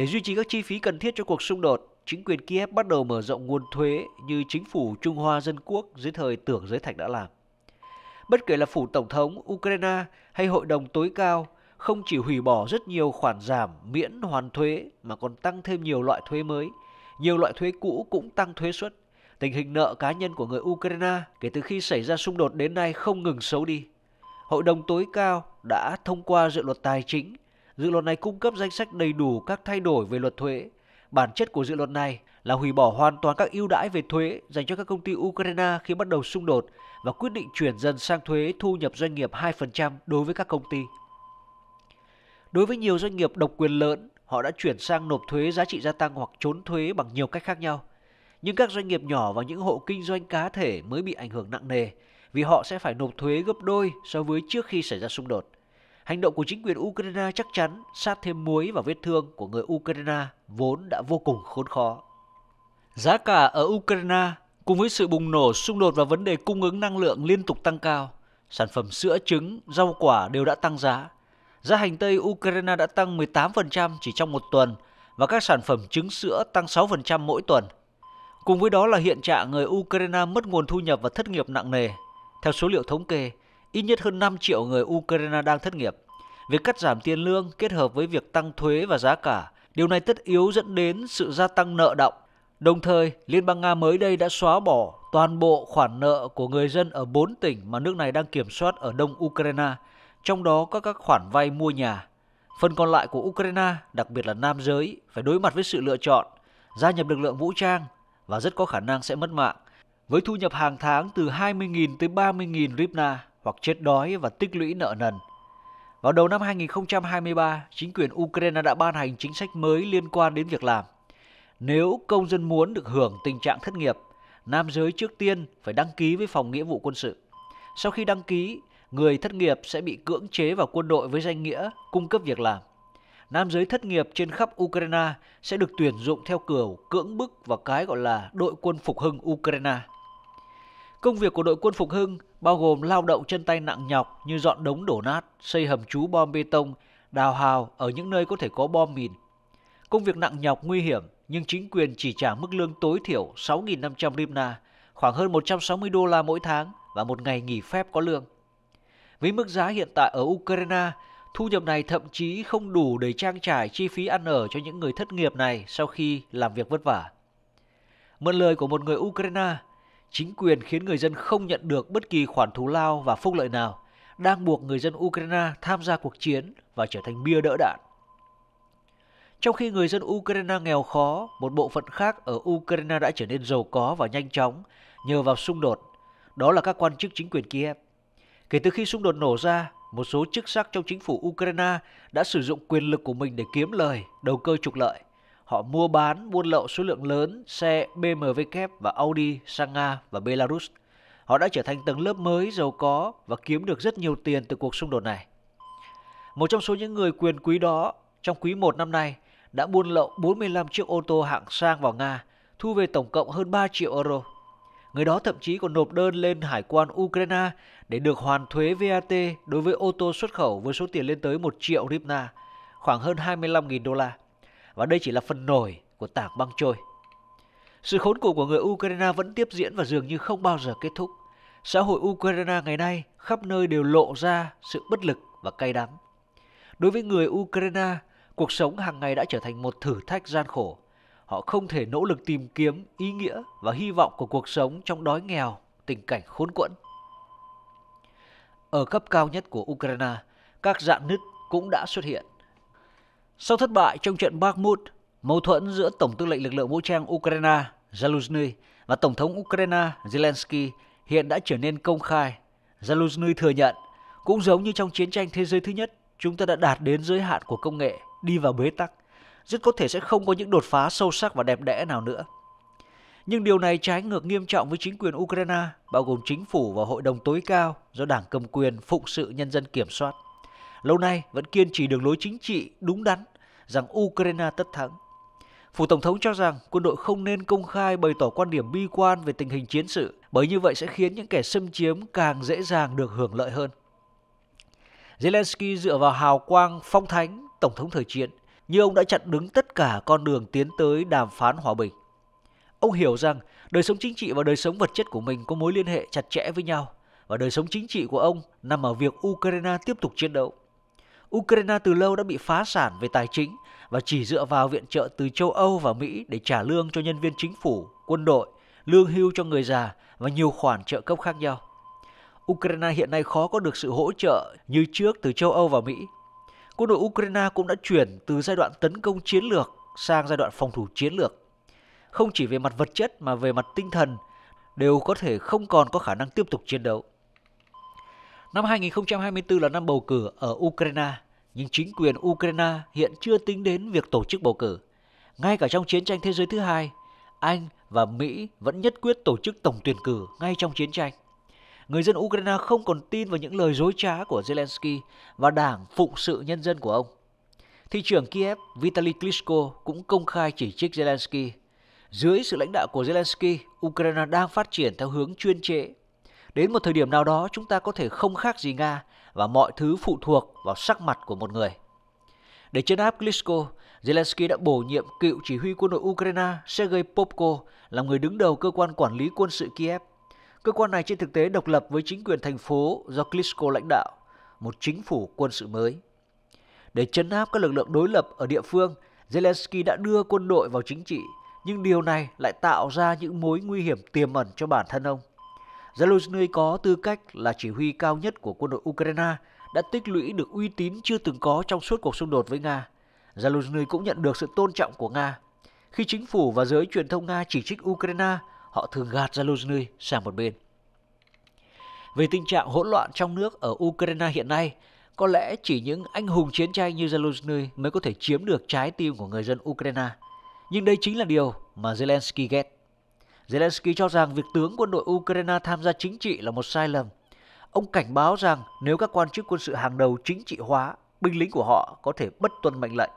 Để duy trì các chi phí cần thiết cho cuộc xung đột, chính quyền Kiev bắt đầu mở rộng nguồn thuế như chính phủ Trung Hoa Dân Quốc dưới thời Tưởng Giới Thạch đã làm. Bất kể là phủ tổng thống Ukraine hay hội đồng tối cao, không chỉ hủy bỏ rất nhiều khoản giảm miễn hoàn thuế mà còn tăng thêm nhiều loại thuế mới. Nhiều loại thuế cũ cũng tăng thuế suất. Tình hình nợ cá nhân của người Ukraine kể từ khi xảy ra xung đột đến nay không ngừng xấu đi. Hội đồng tối cao đã thông qua dự luật tài chính Dự luật này cung cấp danh sách đầy đủ các thay đổi về luật thuế. Bản chất của dự luật này là hủy bỏ hoàn toàn các ưu đãi về thuế dành cho các công ty Ukraine khi bắt đầu xung đột và quyết định chuyển dần sang thuế thu nhập doanh nghiệp 2% đối với các công ty. Đối với nhiều doanh nghiệp độc quyền lớn, họ đã chuyển sang nộp thuế giá trị gia tăng hoặc trốn thuế bằng nhiều cách khác nhau. Nhưng các doanh nghiệp nhỏ và những hộ kinh doanh cá thể mới bị ảnh hưởng nặng nề vì họ sẽ phải nộp thuế gấp đôi so với trước khi xảy ra xung đột – Hành động của chính quyền Ukraine chắc chắn sát thêm muối vào vết thương của người Ukraine vốn đã vô cùng khốn khó. Giá cả ở Ukraine cùng với sự bùng nổ xung đột và vấn đề cung ứng năng lượng liên tục tăng cao, sản phẩm sữa, trứng, rau quả đều đã tăng giá. Giá hành tây Ukraine đã tăng 18% chỉ trong một tuần và các sản phẩm trứng sữa tăng 6% mỗi tuần. Cùng với đó là hiện trạng người Ukraine mất nguồn thu nhập và thất nghiệp nặng nề. Theo số liệu thống kê, ít nhất hơn 5 triệu người Ukraine đang thất nghiệp. Việc cắt giảm tiền lương kết hợp với việc tăng thuế và giá cả, điều này tất yếu dẫn đến sự gia tăng nợ động. Đồng thời, Liên bang Nga mới đây đã xóa bỏ toàn bộ khoản nợ của người dân ở 4 tỉnh mà nước này đang kiểm soát ở đông Ukraine, trong đó có các khoản vay mua nhà. Phần còn lại của Ukraine, đặc biệt là nam giới, phải đối mặt với sự lựa chọn gia nhập lực lượng vũ trang và rất có khả năng sẽ mất mạng với thu nhập hàng tháng từ 20.000 tới 30.000 ripna hoặc chết đói và tích lũy nợ nần. Vào đầu năm 2023, chính quyền Ukraine đã ban hành chính sách mới liên quan đến việc làm. Nếu công dân muốn được hưởng tình trạng thất nghiệp, nam giới trước tiên phải đăng ký với phòng nghĩa vụ quân sự. Sau khi đăng ký, người thất nghiệp sẽ bị cưỡng chế vào quân đội với danh nghĩa cung cấp việc làm. Nam giới thất nghiệp trên khắp Ukraine sẽ được tuyển dụng theo kiểu cưỡng bức và cái gọi là đội quân phục hưng Ukraine. Công việc của đội quân Phục Hưng bao gồm lao động chân tay nặng nhọc như dọn đống đổ nát, xây hầm trú bom bê tông, đào hào ở những nơi có thể có bom mìn. Công việc nặng nhọc nguy hiểm nhưng chính quyền chỉ trả mức lương tối thiểu 6.500 hryvnia, khoảng hơn 160 đô la mỗi tháng và một ngày nghỉ phép có lương. Với mức giá hiện tại ở Ukraine, thu nhập này thậm chí không đủ để trang trải chi phí ăn ở cho những người thất nghiệp này sau khi làm việc vất vả. Mượn lời của một người Ukraine, chính quyền khiến người dân không nhận được bất kỳ khoản thù lao và phúc lợi nào, đang buộc người dân Ukraine tham gia cuộc chiến và trở thành bia đỡ đạn. Trong khi người dân Ukraine nghèo khó, một bộ phận khác ở Ukraine đã trở nên giàu có và nhanh chóng nhờ vào xung đột, đó là các quan chức chính quyền Kiev. Kể từ khi xung đột nổ ra, một số chức sắc trong chính phủ Ukraine đã sử dụng quyền lực của mình để kiếm lời, đầu cơ trục lợi họ mua bán buôn lậu số lượng lớn xe BMW kép và Audi sang Nga và Belarus. Họ đã trở thành tầng lớp mới giàu có và kiếm được rất nhiều tiền từ cuộc xung đột này. Một trong số những người quyền quý đó trong quý 1 năm nay đã buôn lậu 45 chiếc ô tô hạng sang vào Nga, thu về tổng cộng hơn 3 triệu euro. Người đó thậm chí còn nộp đơn lên hải quan Ukraine để được hoàn thuế VAT đối với ô tô xuất khẩu với số tiền lên tới 1 triệu rivna, khoảng hơn 25.000 đô la và đây chỉ là phần nổi của tảng băng trôi. Sự khốn khổ của người Ukraine vẫn tiếp diễn và dường như không bao giờ kết thúc. Xã hội Ukraine ngày nay khắp nơi đều lộ ra sự bất lực và cay đắng. Đối với người Ukraine, cuộc sống hàng ngày đã trở thành một thử thách gian khổ. Họ không thể nỗ lực tìm kiếm ý nghĩa và hy vọng của cuộc sống trong đói nghèo, tình cảnh khốn quẫn. Ở cấp cao nhất của Ukraine, các dạng nứt cũng đã xuất hiện sau thất bại trong trận Bakhmut, mâu thuẫn giữa Tổng tư lệnh lực lượng vũ trang Ukraine Zelensky và Tổng thống Ukraine Zelensky hiện đã trở nên công khai. Zelensky thừa nhận, cũng giống như trong chiến tranh thế giới thứ nhất, chúng ta đã đạt đến giới hạn của công nghệ, đi vào bế tắc. Rất có thể sẽ không có những đột phá sâu sắc và đẹp đẽ nào nữa. Nhưng điều này trái ngược nghiêm trọng với chính quyền Ukraine, bao gồm chính phủ và hội đồng tối cao do đảng cầm quyền phụng sự nhân dân kiểm soát lâu nay vẫn kiên trì đường lối chính trị đúng đắn rằng Ukraine tất thắng. Phủ Tổng thống cho rằng quân đội không nên công khai bày tỏ quan điểm bi quan về tình hình chiến sự, bởi như vậy sẽ khiến những kẻ xâm chiếm càng dễ dàng được hưởng lợi hơn. Zelensky dựa vào hào quang phong thánh Tổng thống thời chiến, như ông đã chặn đứng tất cả con đường tiến tới đàm phán hòa bình. Ông hiểu rằng đời sống chính trị và đời sống vật chất của mình có mối liên hệ chặt chẽ với nhau và đời sống chính trị của ông nằm ở việc Ukraine tiếp tục chiến đấu. Ukraine từ lâu đã bị phá sản về tài chính và chỉ dựa vào viện trợ từ châu Âu và Mỹ để trả lương cho nhân viên chính phủ, quân đội, lương hưu cho người già và nhiều khoản trợ cấp khác nhau. Ukraine hiện nay khó có được sự hỗ trợ như trước từ châu Âu và Mỹ. Quân đội Ukraine cũng đã chuyển từ giai đoạn tấn công chiến lược sang giai đoạn phòng thủ chiến lược. Không chỉ về mặt vật chất mà về mặt tinh thần đều có thể không còn có khả năng tiếp tục chiến đấu. Năm 2024 là năm bầu cử ở Ukraine, nhưng chính quyền Ukraine hiện chưa tính đến việc tổ chức bầu cử. Ngay cả trong chiến tranh thế giới thứ hai, Anh và Mỹ vẫn nhất quyết tổ chức tổng tuyển cử ngay trong chiến tranh. Người dân Ukraine không còn tin vào những lời dối trá của Zelensky và đảng phụng sự nhân dân của ông. Thị trưởng Kiev Vitaly Klitschko cũng công khai chỉ trích Zelensky. Dưới sự lãnh đạo của Zelensky, Ukraine đang phát triển theo hướng chuyên chế Đến một thời điểm nào đó chúng ta có thể không khác gì Nga và mọi thứ phụ thuộc vào sắc mặt của một người. Để chấn áp Klitschko, Zelensky đã bổ nhiệm cựu chỉ huy quân đội Ukraine Sergei Popko làm người đứng đầu cơ quan quản lý quân sự Kiev. Cơ quan này trên thực tế độc lập với chính quyền thành phố do Klitschko lãnh đạo, một chính phủ quân sự mới. Để chấn áp các lực lượng đối lập ở địa phương, Zelensky đã đưa quân đội vào chính trị, nhưng điều này lại tạo ra những mối nguy hiểm tiềm ẩn cho bản thân ông. Zelensky có tư cách là chỉ huy cao nhất của quân đội Ukraine, đã tích lũy được uy tín chưa từng có trong suốt cuộc xung đột với Nga. Zelensky cũng nhận được sự tôn trọng của Nga. Khi chính phủ và giới truyền thông Nga chỉ trích Ukraine, họ thường gạt Zelensky sang một bên. Về tình trạng hỗn loạn trong nước ở Ukraine hiện nay, có lẽ chỉ những anh hùng chiến tranh như Zelensky mới có thể chiếm được trái tim của người dân Ukraine. Nhưng đây chính là điều mà Zelensky ghét. Zelensky cho rằng việc tướng quân đội Ukraine tham gia chính trị là một sai lầm. Ông cảnh báo rằng nếu các quan chức quân sự hàng đầu chính trị hóa, binh lính của họ có thể bất tuân mệnh lệnh.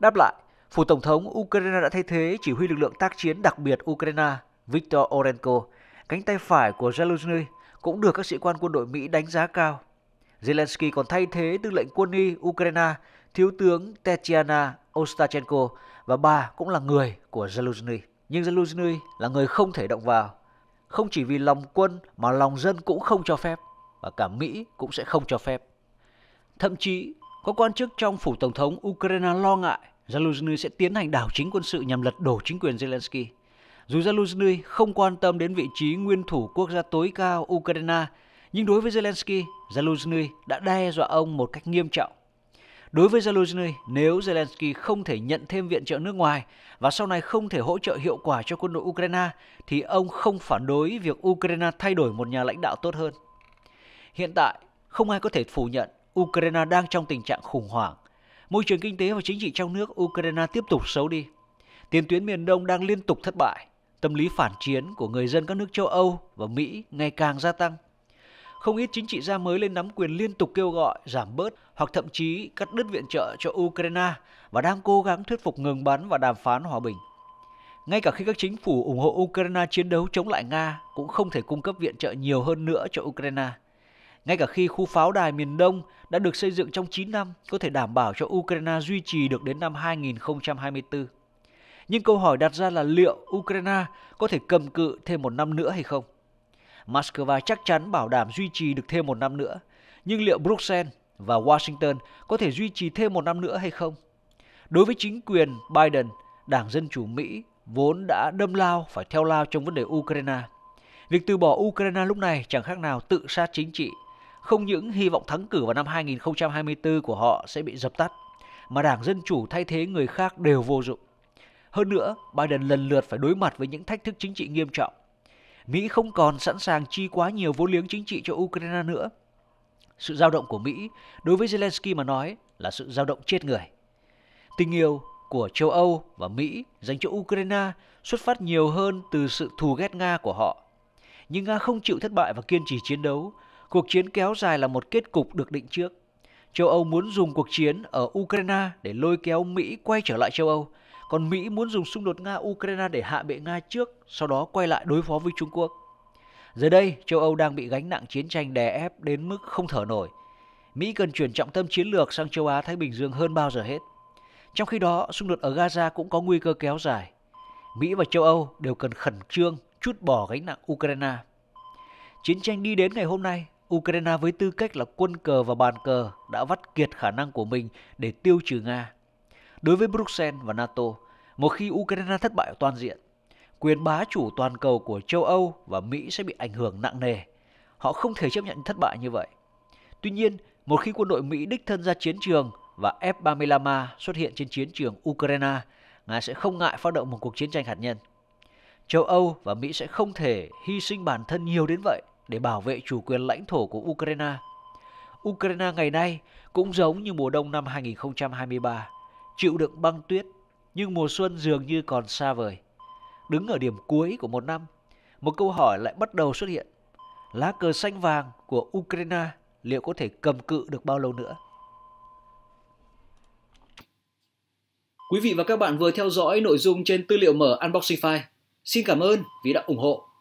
Đáp lại, Phủ Tổng thống Ukraine đã thay thế chỉ huy lực lượng tác chiến đặc biệt Ukraine Viktor Orenko, cánh tay phải của Zelensky, cũng được các sĩ quan quân đội Mỹ đánh giá cao. Zelensky còn thay thế tư lệnh quân y Ukraine Thiếu tướng Tetiana Ostachenko và bà cũng là người của Zelensky. Nhưng Zelensky là người không thể động vào, không chỉ vì lòng quân mà lòng dân cũng không cho phép và cả Mỹ cũng sẽ không cho phép. Thậm chí, có quan chức trong phủ tổng thống Ukraine lo ngại Zelensky sẽ tiến hành đảo chính quân sự nhằm lật đổ chính quyền Zelensky. Dù Zelensky không quan tâm đến vị trí nguyên thủ quốc gia tối cao Ukraine, nhưng đối với Zelensky, Zelensky đã đe dọa ông một cách nghiêm trọng. Đối với Zelensky, nếu Zelensky không thể nhận thêm viện trợ nước ngoài và sau này không thể hỗ trợ hiệu quả cho quân đội Ukraine, thì ông không phản đối việc Ukraine thay đổi một nhà lãnh đạo tốt hơn. Hiện tại, không ai có thể phủ nhận Ukraine đang trong tình trạng khủng hoảng. Môi trường kinh tế và chính trị trong nước Ukraine tiếp tục xấu đi. Tiền tuyến miền Đông đang liên tục thất bại. Tâm lý phản chiến của người dân các nước châu Âu và Mỹ ngày càng gia tăng không ít chính trị gia mới lên nắm quyền liên tục kêu gọi giảm bớt hoặc thậm chí cắt đứt viện trợ cho Ukraine và đang cố gắng thuyết phục ngừng bắn và đàm phán hòa bình. Ngay cả khi các chính phủ ủng hộ Ukraine chiến đấu chống lại Nga cũng không thể cung cấp viện trợ nhiều hơn nữa cho Ukraine. Ngay cả khi khu pháo đài miền Đông đã được xây dựng trong 9 năm có thể đảm bảo cho Ukraine duy trì được đến năm 2024. Nhưng câu hỏi đặt ra là liệu Ukraine có thể cầm cự thêm một năm nữa hay không? Moscow chắc chắn bảo đảm duy trì được thêm một năm nữa. Nhưng liệu Bruxelles và Washington có thể duy trì thêm một năm nữa hay không? Đối với chính quyền Biden, Đảng Dân Chủ Mỹ vốn đã đâm lao phải theo lao trong vấn đề Ukraine. Việc từ bỏ Ukraine lúc này chẳng khác nào tự sát chính trị. Không những hy vọng thắng cử vào năm 2024 của họ sẽ bị dập tắt, mà Đảng Dân Chủ thay thế người khác đều vô dụng. Hơn nữa, Biden lần lượt phải đối mặt với những thách thức chính trị nghiêm trọng Mỹ không còn sẵn sàng chi quá nhiều vốn liếng chính trị cho Ukraine nữa. Sự dao động của Mỹ đối với Zelensky mà nói là sự dao động chết người. Tình yêu của châu Âu và Mỹ dành cho Ukraine xuất phát nhiều hơn từ sự thù ghét Nga của họ. Nhưng Nga không chịu thất bại và kiên trì chiến đấu. Cuộc chiến kéo dài là một kết cục được định trước. Châu Âu muốn dùng cuộc chiến ở Ukraine để lôi kéo Mỹ quay trở lại châu Âu – còn Mỹ muốn dùng xung đột Nga-Ukraine để hạ bệ Nga trước, sau đó quay lại đối phó với Trung Quốc. Giờ đây, châu Âu đang bị gánh nặng chiến tranh đè ép đến mức không thở nổi. Mỹ cần chuyển trọng tâm chiến lược sang châu Á-Thái Bình Dương hơn bao giờ hết. Trong khi đó, xung đột ở Gaza cũng có nguy cơ kéo dài. Mỹ và châu Âu đều cần khẩn trương chút bỏ gánh nặng Ukraine. Chiến tranh đi đến ngày hôm nay, Ukraine với tư cách là quân cờ và bàn cờ đã vắt kiệt khả năng của mình để tiêu trừ Nga đối với Bruxelles và NATO một khi Ukraine thất bại toàn diện. Quyền bá chủ toàn cầu của châu Âu và Mỹ sẽ bị ảnh hưởng nặng nề. Họ không thể chấp nhận thất bại như vậy. Tuy nhiên, một khi quân đội Mỹ đích thân ra chiến trường và f 35 xuất hiện trên chiến trường Ukraine, Nga sẽ không ngại phát động một cuộc chiến tranh hạt nhân. Châu Âu và Mỹ sẽ không thể hy sinh bản thân nhiều đến vậy để bảo vệ chủ quyền lãnh thổ của Ukraine. Ukraine ngày nay cũng giống như mùa đông năm 2023, chịu đựng băng tuyết, nhưng mùa xuân dường như còn xa vời. Đứng ở điểm cuối của một năm, một câu hỏi lại bắt đầu xuất hiện. Lá cờ xanh vàng của Ukraine liệu có thể cầm cự được bao lâu nữa? Quý vị và các bạn vừa theo dõi nội dung trên tư liệu mở Unboxing File. Xin cảm ơn vì đã ủng hộ